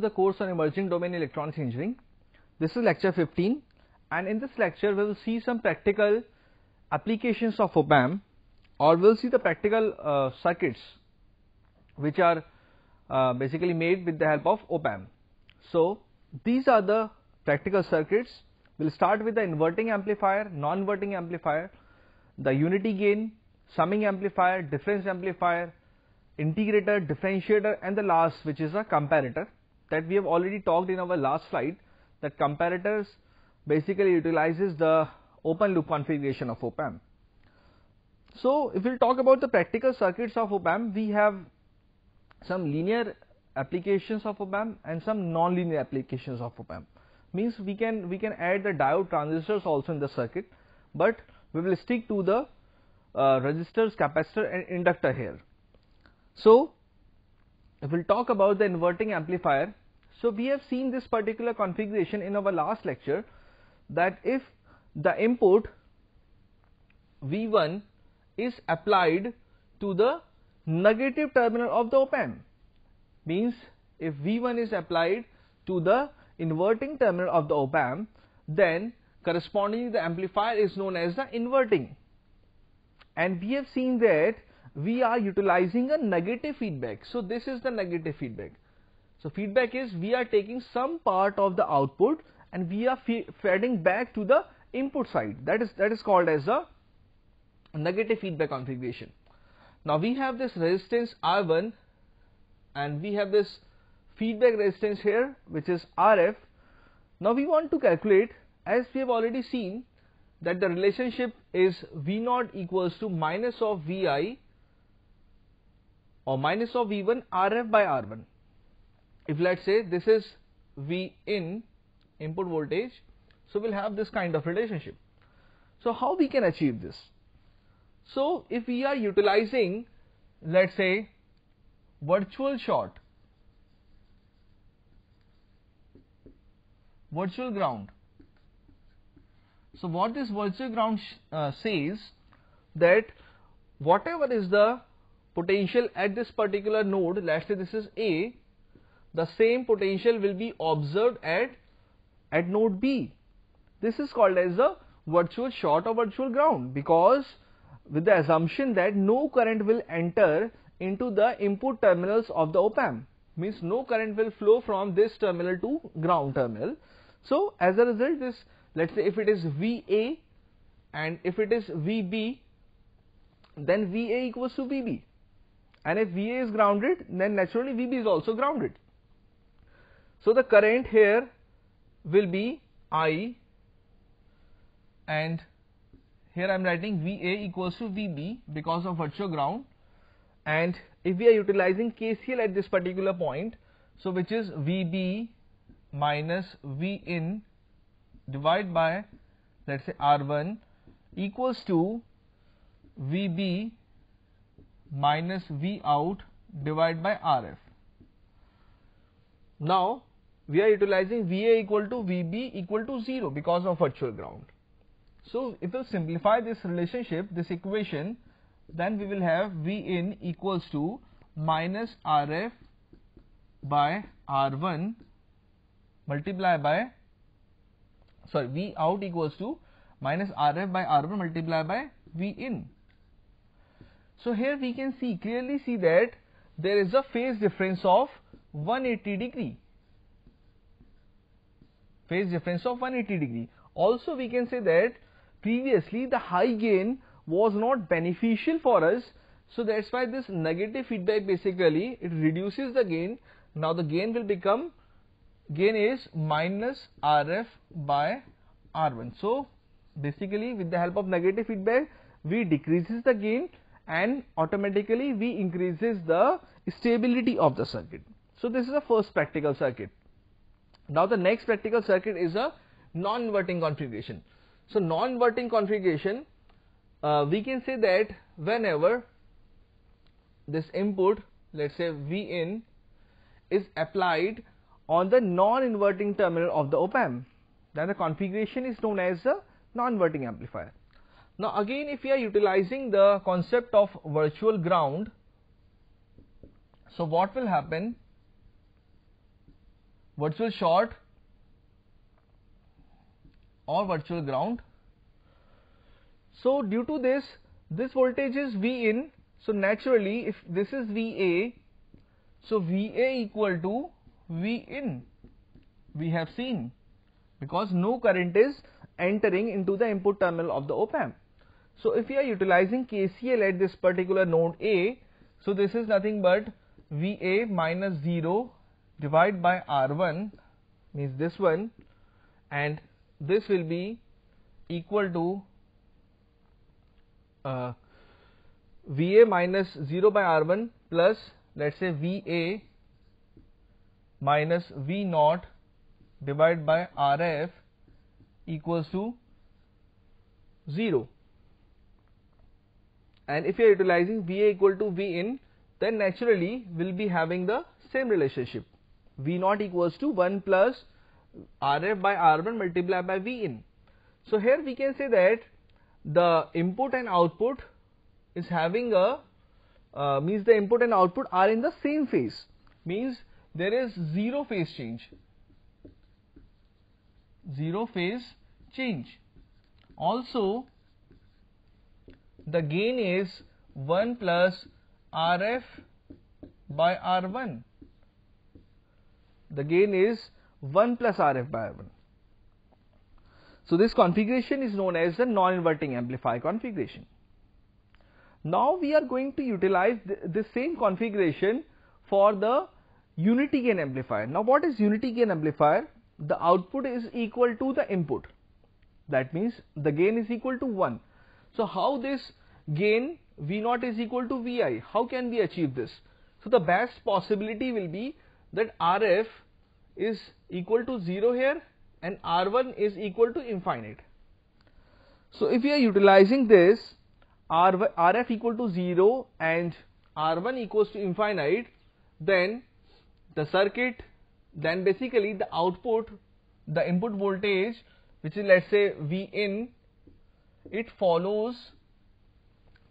the course on Emerging Domain Electronics Engineering. This is lecture 15 and in this lecture we will see some practical applications of OPAM or we will see the practical uh, circuits which are uh, basically made with the help of OPAM. So, these are the practical circuits. We will start with the inverting amplifier, non-inverting amplifier, the unity gain, summing amplifier, difference amplifier, integrator, differentiator and the last which is a comparator that we have already talked in our last slide that comparators basically utilizes the open loop configuration of op-amp. So, if we talk about the practical circuits of op-amp, we have some linear applications of op-amp and some non-linear applications of op-amp. Means we can we can add the diode transistors also in the circuit, but we will stick to the uh, resistors, capacitor and inductor here. So, we'll talk about the inverting amplifier. So we have seen this particular configuration in our last lecture that if the input V1 is applied to the negative terminal of the op amp means if V1 is applied to the inverting terminal of the op amp then correspondingly the amplifier is known as the inverting and we have seen that we are utilizing a negative feedback. So this is the negative feedback. So feedback is we are taking some part of the output and we are feeding back to the input side. That is that is called as a negative feedback configuration. Now we have this resistance R1 and we have this feedback resistance here which is RF. Now we want to calculate as we have already seen that the relationship is V0 equals to minus of Vi or minus of V1 RF by R1. If let's say this is V in input voltage, so we'll have this kind of relationship. So how we can achieve this? So if we are utilizing let's say virtual short, virtual ground. So what this virtual ground uh, says that whatever is the potential at this particular node, let us say this is A, the same potential will be observed at, at node B. This is called as a virtual short or virtual ground because with the assumption that no current will enter into the input terminals of the op-amp means no current will flow from this terminal to ground terminal. So, as a result this let us say if it is VA and if it is VB then VA equals to VB and if Va is grounded, then naturally Vb is also grounded. So the current here will be I and here I am writing Va equals to Vb because of virtual ground and if we are utilizing KCL at this particular point, so which is Vb minus Vin divided by let us say R1 equals to Vb minus V out divided by Rf. Now, we are utilizing Va equal to Vb equal to 0 because of virtual ground. So, if we simplify this relationship, this equation, then we will have V in equals to minus Rf by R1 multiplied by, sorry, V out equals to minus Rf by R1 multiplied by V in. So, here we can see clearly see that there is a phase difference of 180 degree phase difference of 180 degree. Also we can say that previously the high gain was not beneficial for us. So that's why this negative feedback basically it reduces the gain. Now the gain will become gain is minus RF by R1. So basically with the help of negative feedback we decreases the gain and automatically we increases the stability of the circuit. So, this is the first practical circuit. Now, the next practical circuit is a non-inverting configuration. So, non-inverting configuration uh, we can say that whenever this input let us say V in is applied on the non-inverting terminal of the op amp then the configuration is known as a non-inverting amplifier. Now again if we are utilizing the concept of virtual ground, so what will happen? Virtual short or virtual ground. So due to this, this voltage is V in. So naturally if this is VA, so VA equal to V in we have seen because no current is entering into the input terminal of the op amp. So if we are utilizing KCL at this particular node A, so this is nothing but VA minus 0 divided by R1 means this one and this will be equal to uh, VA minus 0 by R1 plus let us say VA minus V naught divided by RF equals to 0 and if you are utilizing VA equal to V in then naturally we will be having the same relationship V naught equals to 1 plus RF by R1 multiplied by V in. So here we can say that the input and output is having a uh, means the input and output are in the same phase means there is zero phase change zero phase change also the gain is 1 plus Rf by R1. The gain is 1 plus Rf by R1. So this configuration is known as the non-inverting amplifier configuration. Now we are going to utilize th the same configuration for the unity gain amplifier. Now what is unity gain amplifier? The output is equal to the input. That means the gain is equal to 1. So how this gain V0 is equal to Vi. How can we achieve this? So, the best possibility will be that Rf is equal to 0 here and R1 is equal to infinite. So, if we are utilizing this R, Rf equal to 0 and R1 equals to infinite, then the circuit, then basically the output, the input voltage, which is let us say V in, it follows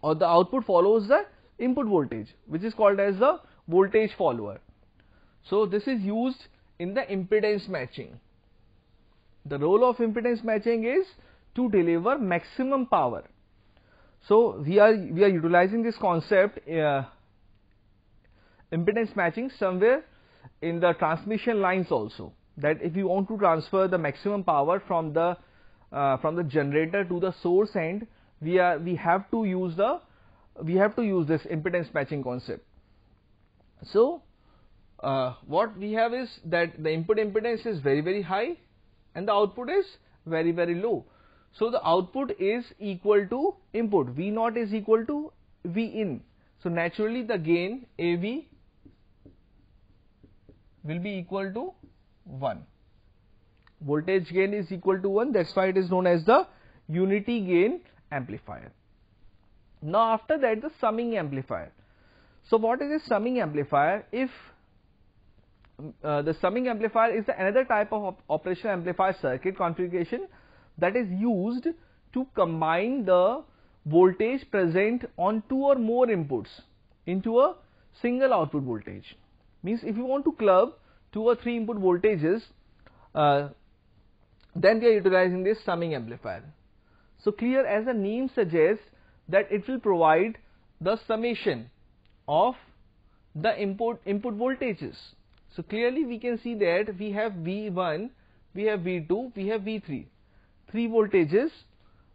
or the output follows the input voltage which is called as the voltage follower. So, this is used in the impedance matching. The role of impedance matching is to deliver maximum power. So, we are we are utilizing this concept uh, impedance matching somewhere in the transmission lines also that if you want to transfer the maximum power from the uh, from the generator to the source end we are we have to use the we have to use this impedance matching concept. So, uh, what we have is that the input impedance is very very high and the output is very very low. So, the output is equal to input V naught is equal to V in. So, naturally the gain A V will be equal to 1. Voltage gain is equal to 1 that is why it is known as the unity gain amplifier. Now after that the summing amplifier. So what is a summing amplifier? If uh, the summing amplifier is another type of op operational amplifier circuit configuration that is used to combine the voltage present on two or more inputs into a single output voltage. Means if you want to club two or three input voltages, uh, then we are utilizing this summing amplifier. So clear as the name suggests that it will provide the summation of the input, input voltages. So clearly we can see that we have V1, we have V2, we have V3. Three voltages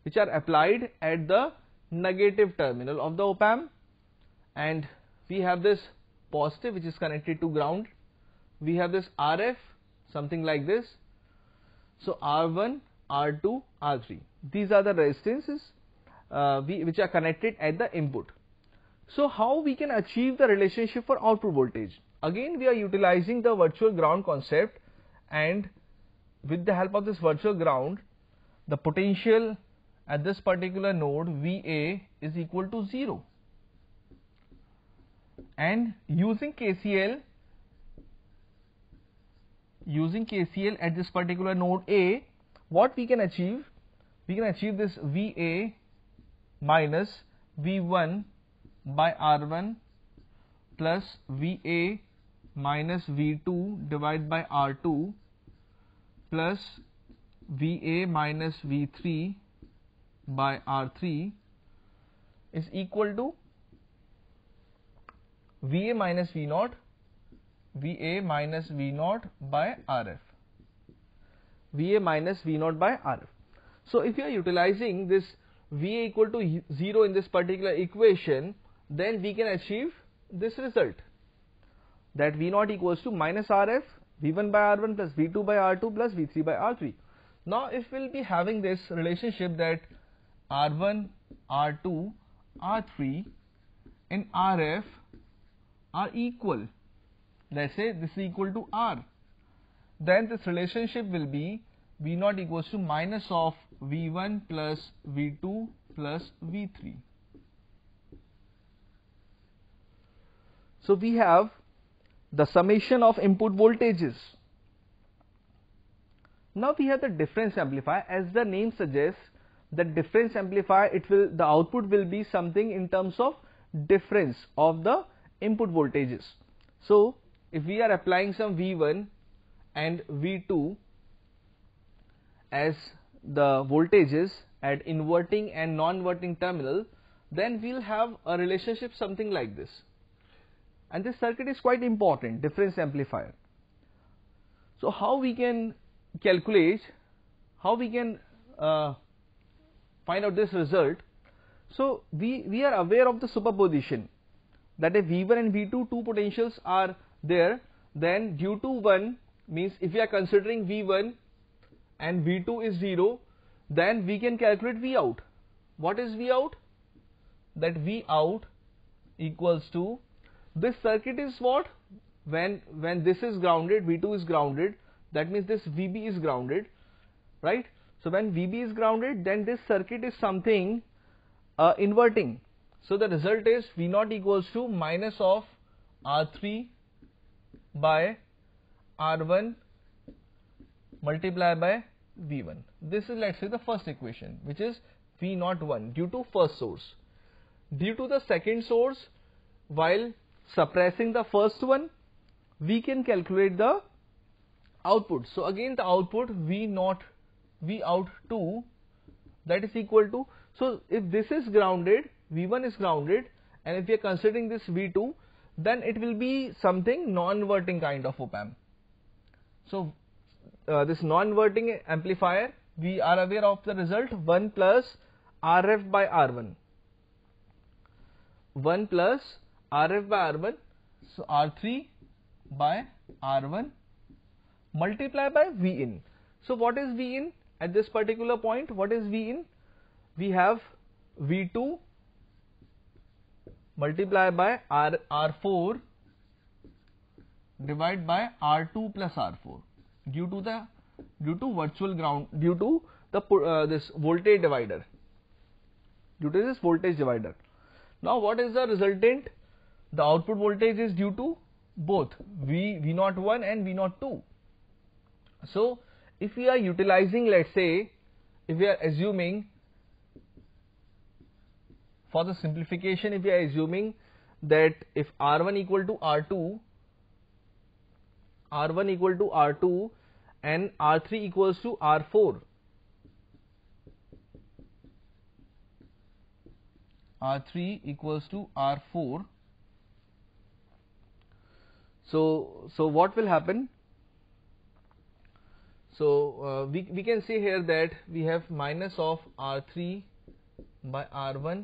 which are applied at the negative terminal of the op amp and we have this positive which is connected to ground. We have this RF something like this. So R1, R2, R3 these are the resistances uh, we, which are connected at the input. So, how we can achieve the relationship for output voltage? Again we are utilizing the virtual ground concept and with the help of this virtual ground the potential at this particular node Va is equal to 0 and using KCL using KCL at this particular node A what we can achieve we can achieve this Va minus V1 by R1 plus Va minus V2 divided by R2 plus Va minus V3 by R3 is equal to Va minus V0 Va minus V0 by RF Va minus V0 by RF so if you are utilizing this Va equal to 0 in this particular equation, then we can achieve this result that v naught equals to minus Rf V1 by R1 plus V2 by R2 plus V3 by R3. Now if we will be having this relationship that R1, R2, R3 and Rf are equal, let us say this is equal to R, then this relationship will be v naught equals to minus of v1 plus v2 plus v3. So we have the summation of input voltages. Now we have the difference amplifier as the name suggests the difference amplifier it will the output will be something in terms of difference of the input voltages. So if we are applying some V1 and V2 as the voltages at inverting and non-inverting terminal, then we'll have a relationship something like this. And this circuit is quite important, difference amplifier. So how we can calculate, how we can uh, find out this result? So we, we are aware of the superposition that if V1 and V2 two potentials are there, then due to 1 means if we are considering V1 and V2 is 0, then we can calculate V out. What is V out? That V out equals to this circuit is what? When when this is grounded, V2 is grounded, that means this VB is grounded, right? So when VB is grounded, then this circuit is something uh, inverting. So the result is V0 equals to minus of R3 by R1 multiplied by V1. This is let's say the first equation which is V01 due to first source. Due to the second source while suppressing the first one we can calculate the output. So again the output V0 V out 2 that is equal to so if this is grounded V1 is grounded and if we are considering this V2 then it will be something non-inverting kind of op amp. So uh, this non-inverting amplifier, we are aware of the result 1 plus RF by R1. 1 plus RF by R1, so R3 by R1 multiply by V in. So, what is V in at this particular point? What is V in? We have V2 multiply by R, R4 divide by R2 plus R4 due to the due to virtual ground due to the uh, this voltage divider due to this voltage divider now what is the resultant the output voltage is due to both v v01 and v02 so if we are utilizing let's say if we are assuming for the simplification if we are assuming that if r1 equal to r2 r1 equal to r2 and r3 equals to r4 r3 equals to r4 so so what will happen so uh, we we can see here that we have minus of r3 by r1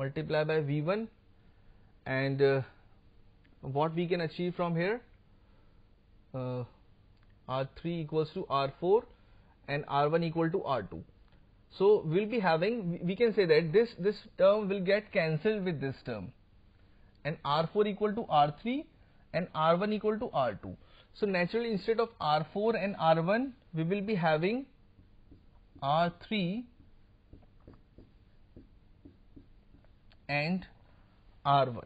multiplied by v1 and uh, what we can achieve from here uh, R3 equals to R4 and R1 equal to R2. So we'll be having, we can say that this, this term will get cancelled with this term and R4 equal to R3 and R1 equal to R2. So naturally instead of R4 and R1 we will be having R3 and R1.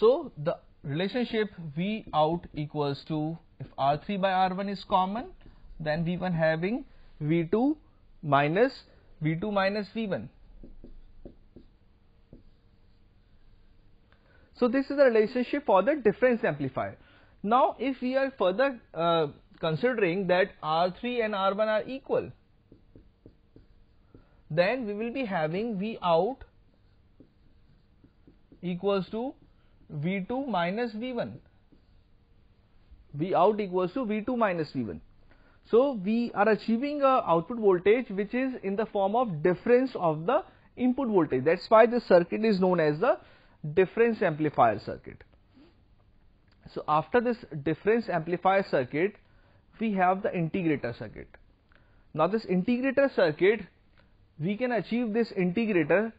So the relationship V out equals to if R3 by R1 is common, then V1 having V2 minus V2 minus V1. So this is the relationship for the difference amplifier. Now if we are further uh, considering that R3 and R1 are equal, then we will be having V out equals to V2 minus V1. V out equals to V2 minus V1. So we are achieving a output voltage which is in the form of difference of the input voltage. That's why this circuit is known as the difference amplifier circuit. So after this difference amplifier circuit, we have the integrator circuit. Now this integrator circuit, we can achieve this integrator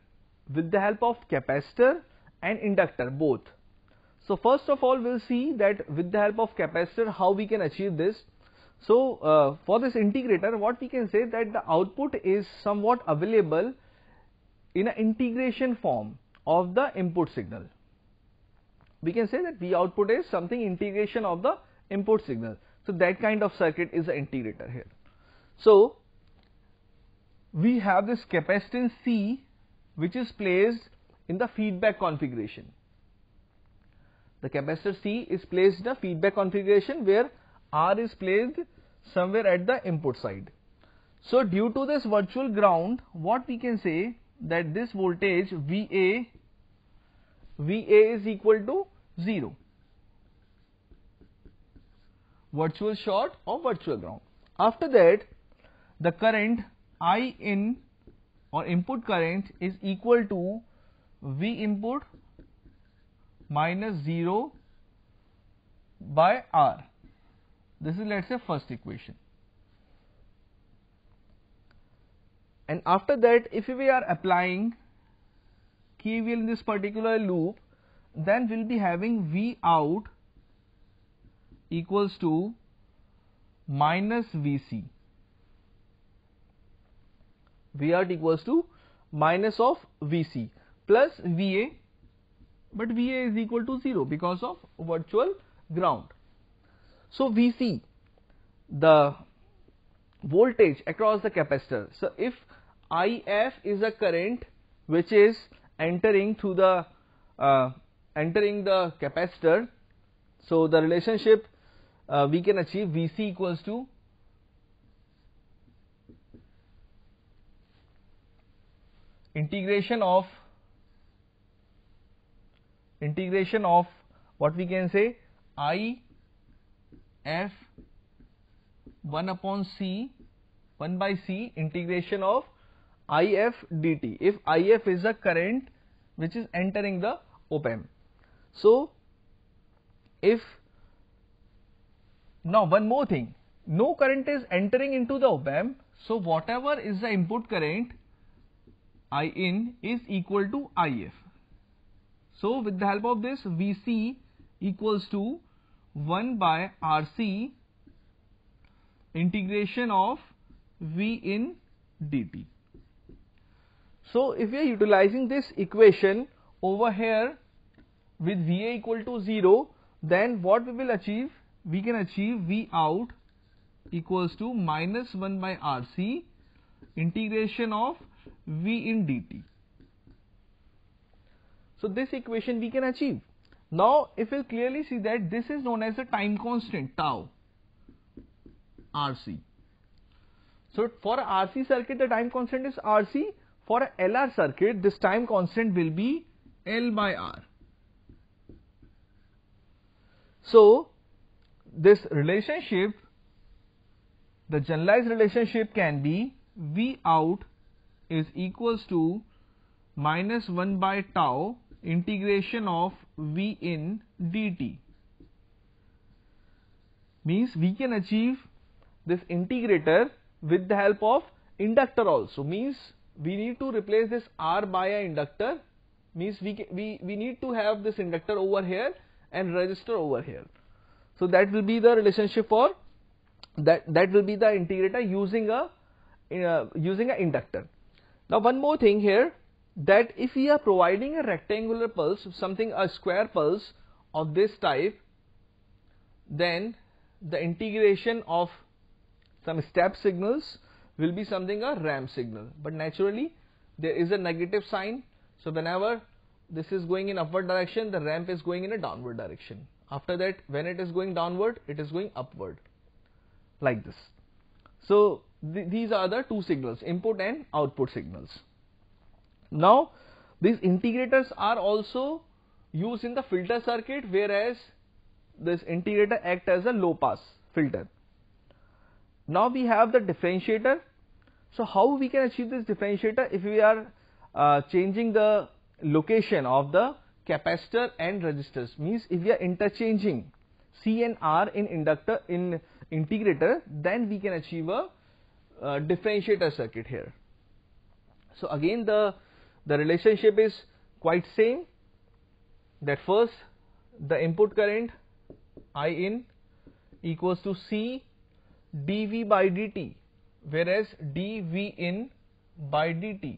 with the help of capacitor and inductor both. So first of all we will see that with the help of capacitor how we can achieve this. So uh, for this integrator what we can say that the output is somewhat available in an integration form of the input signal. We can say that V output is something integration of the input signal. So that kind of circuit is the integrator here. So we have this capacitance C which is placed in the feedback configuration. The capacitor C is placed in a feedback configuration where R is placed somewhere at the input side. So due to this virtual ground, what we can say that this voltage VA, VA is equal to 0, virtual short or virtual ground. After that, the current I in or input current is equal to V input minus 0 by r. This is let us say first equation. And after that if we are applying KVL in this particular loop then we will be having V out equals to minus VC. V out equals to minus of VC plus VA but Va is equal to 0 because of virtual ground. So, Vc the voltage across the capacitor. So, if If is a current which is entering through the uh, entering the capacitor, so the relationship uh, we can achieve Vc equals to integration of integration of what we can say I f 1 upon c 1 by c integration of I f dt if I f is the current which is entering the op amp. So, if now one more thing no current is entering into the op amp. So, whatever is the input current I in is equal to I f so with the help of this VC equals to 1 by RC integration of V in dt. So if we are utilizing this equation over here with Va equal to 0 then what we will achieve? We can achieve V out equals to minus 1 by RC integration of V in dt. So this equation we can achieve. Now if we clearly see that this is known as a time constant tau RC. So for RC circuit the time constant is RC for a LR circuit this time constant will be L by R. So this relationship the generalized relationship can be V out is equals to minus 1 by tau integration of v in dt means we can achieve this integrator with the help of inductor also means we need to replace this r by a inductor means we, we, we need to have this inductor over here and register over here. So that will be the relationship for that that will be the integrator using a uh, using a inductor. Now one more thing here that if we are providing a rectangular pulse, something a square pulse of this type, then the integration of some step signals will be something a ramp signal. But naturally, there is a negative sign. So, whenever this is going in upward direction, the ramp is going in a downward direction. After that, when it is going downward, it is going upward like this. So, th these are the two signals, input and output signals. Now, these integrators are also used in the filter circuit whereas this integrator act as a low pass filter. Now, we have the differentiator. So, how we can achieve this differentiator if we are uh, changing the location of the capacitor and resistors means if we are interchanging C and R in inductor in integrator then we can achieve a uh, differentiator circuit here. So, again the the relationship is quite same that first the input current I in equals to C dV by dt whereas dV in by dt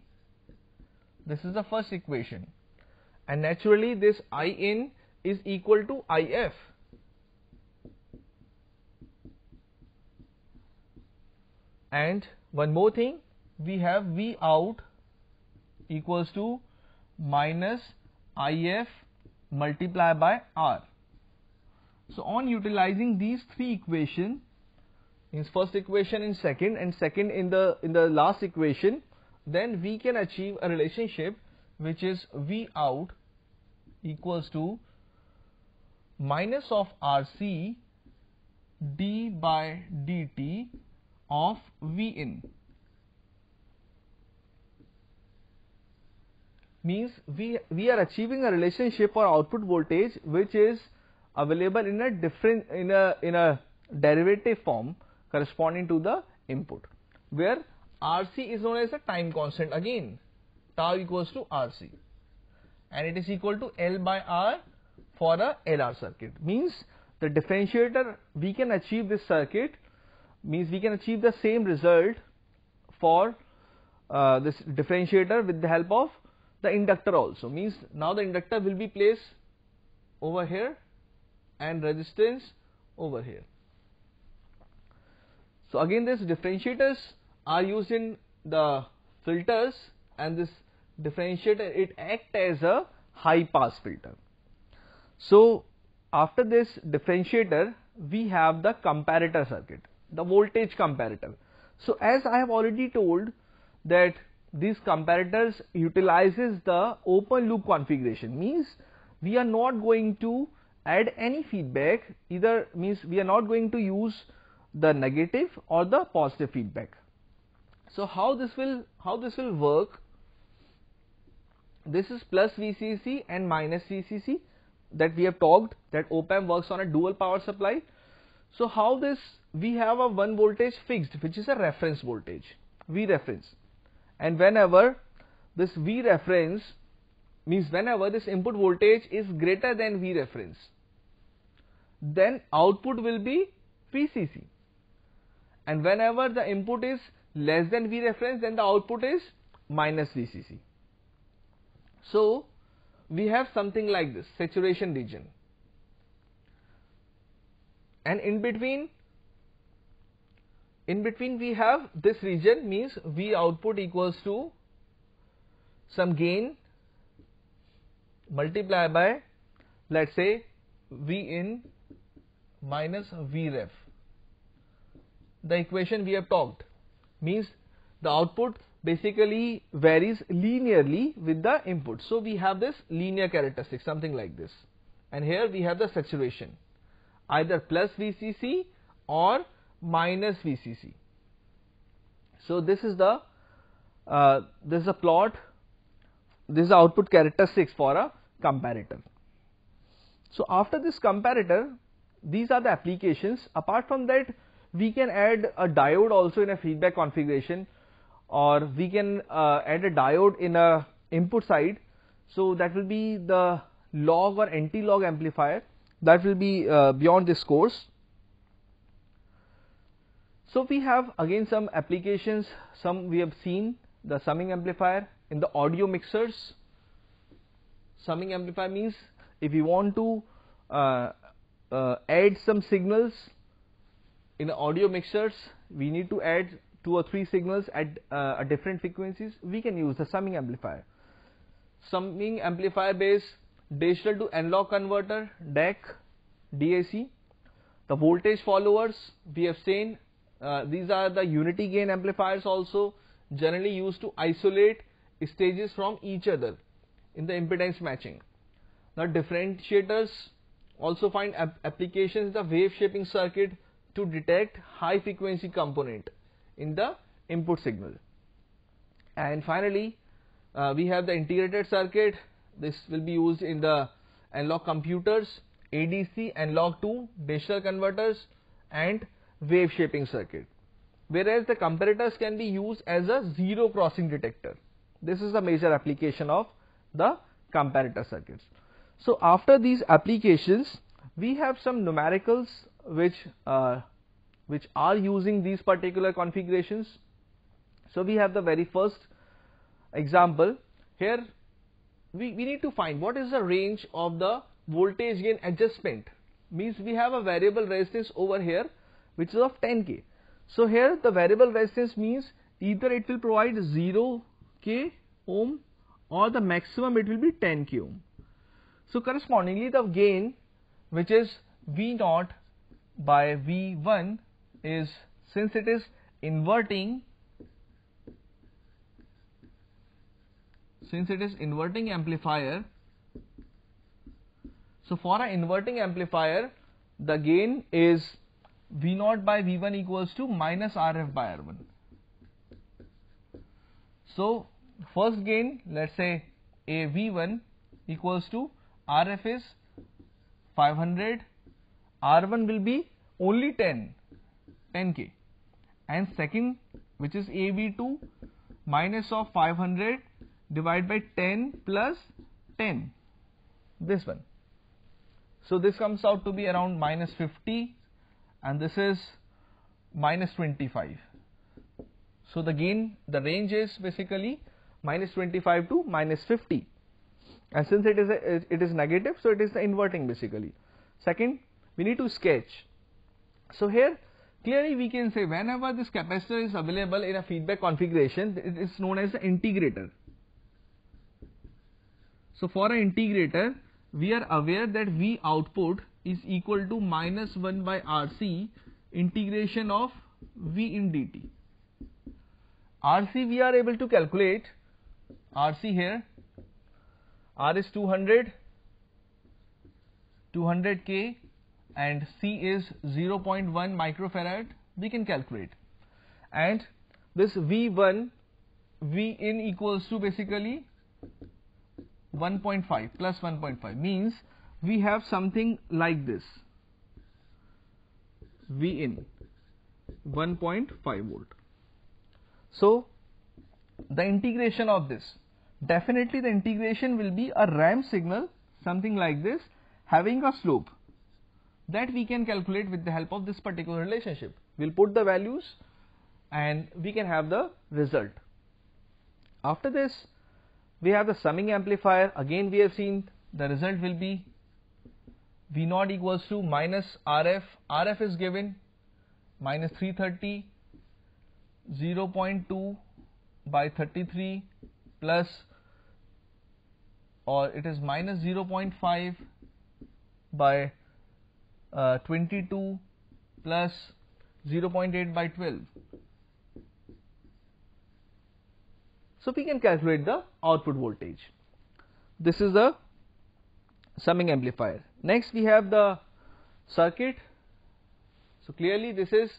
this is the first equation and naturally this I in is equal to IF and one more thing we have V out equals to minus if multiplied by r. So on utilizing these three equations, in first equation in second and second in the in the last equation, then we can achieve a relationship which is V out equals to minus of RC d by dt of V in. means we, we are achieving a relationship or output voltage which is available in a different in a in a derivative form corresponding to the input where RC is known as a time constant again tau equals to RC and it is equal to L by R for a LR circuit means the differentiator we can achieve this circuit means we can achieve the same result for uh, this differentiator with the help of the inductor also means now the inductor will be placed over here and resistance over here. So again this differentiators are used in the filters and this differentiator it act as a high pass filter. So after this differentiator we have the comparator circuit the voltage comparator. So as I have already told that these comparators utilizes the open loop configuration means we are not going to add any feedback either means we are not going to use the negative or the positive feedback. So how this will how this will work this is plus VCC and minus VCC that we have talked that op-amp works on a dual power supply. So how this we have a one voltage fixed which is a reference voltage V reference and whenever this V reference means whenever this input voltage is greater than V reference then output will be VCC and whenever the input is less than V reference then the output is minus VCC. So we have something like this saturation region and in between in between we have this region means V output equals to some gain multiplied by let us say V in minus V ref. The equation we have talked means the output basically varies linearly with the input. So, we have this linear characteristic something like this and here we have the saturation either plus VCC or minus VCC. So, this is the uh, this is a plot this is the output characteristics for a comparator. So, after this comparator these are the applications apart from that we can add a diode also in a feedback configuration or we can uh, add a diode in a input side. So, that will be the log or anti-log amplifier that will be uh, beyond this course. So, we have again some applications, some we have seen the summing amplifier in the audio mixers. Summing amplifier means if you want to uh, uh, add some signals in audio mixers, we need to add two or three signals at, uh, at different frequencies, we can use the summing amplifier. Summing amplifier based digital to analog converter DAC, DAC, the voltage followers we have seen uh, these are the unity gain amplifiers also generally used to isolate stages from each other in the impedance matching. Now differentiators also find ap applications in the wave shaping circuit to detect high frequency component in the input signal. And finally, uh, we have the integrated circuit. This will be used in the analog computers, ADC, analog to digital converters and wave shaping circuit. Whereas the comparators can be used as a zero crossing detector. This is the major application of the comparator circuits. So after these applications, we have some numericals which uh, which are using these particular configurations. So we have the very first example here we, we need to find what is the range of the voltage gain adjustment means we have a variable resistance over here which is of 10k. So here the variable resistance means either it will provide 0k ohm or the maximum it will be 10k ohm. So correspondingly the gain which is V naught by V1 is since it is inverting since it is inverting amplifier so for an inverting amplifier the gain is V0 by V1 equals to minus RF by R1. So, first gain let us say a V1 equals to RF is 500, R1 will be only 10, 10k and second which is AV2 minus of 500 divided by 10 plus 10, this one. So, this comes out to be around minus 50 and this is minus 25. So, the gain the range is basically minus 25 to minus 50 and since it is a, it is negative so it is the inverting basically. Second we need to sketch. So, here clearly we can say whenever this capacitor is available in a feedback configuration it is known as the integrator. So, for an integrator we are aware that V output is equal to minus 1 by RC integration of V in dt. RC we are able to calculate RC here R is 200 200k and C is 0.1 microfarad we can calculate and this V1 V in equals to basically 1.5 plus 1.5 means we have something like this V in 1.5 volt. So, the integration of this definitely the integration will be a ramp signal something like this having a slope that we can calculate with the help of this particular relationship. We will put the values and we can have the result. After this we have the summing amplifier again we have seen the result will be V0 equals to minus RF, RF is given minus 330, 0.2 by 33 plus or it is minus 0.5 by uh, 22 plus 0.8 by 12. So, we can calculate the output voltage. This is the summing amplifier. Next we have the circuit. So clearly this is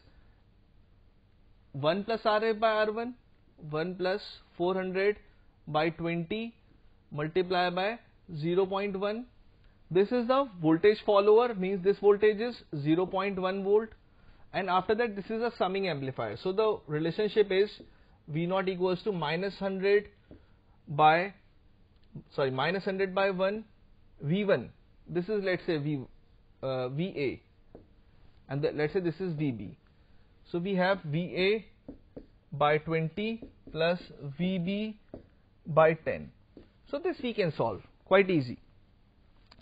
1 plus RA by R1, 1 plus 400 by 20 multiplied by 0.1. This is the voltage follower means this voltage is 0.1 volt and after that this is a summing amplifier. So the relationship is V0 equals to minus 100 by sorry minus 100 by 1 V1 this is let us say v, uh, VA and let us say this is VB. So we have VA by 20 plus VB by 10. So this we can solve quite easy.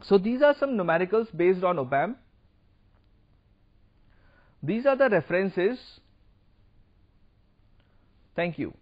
So these are some numericals based on Opam. These are the references. Thank you.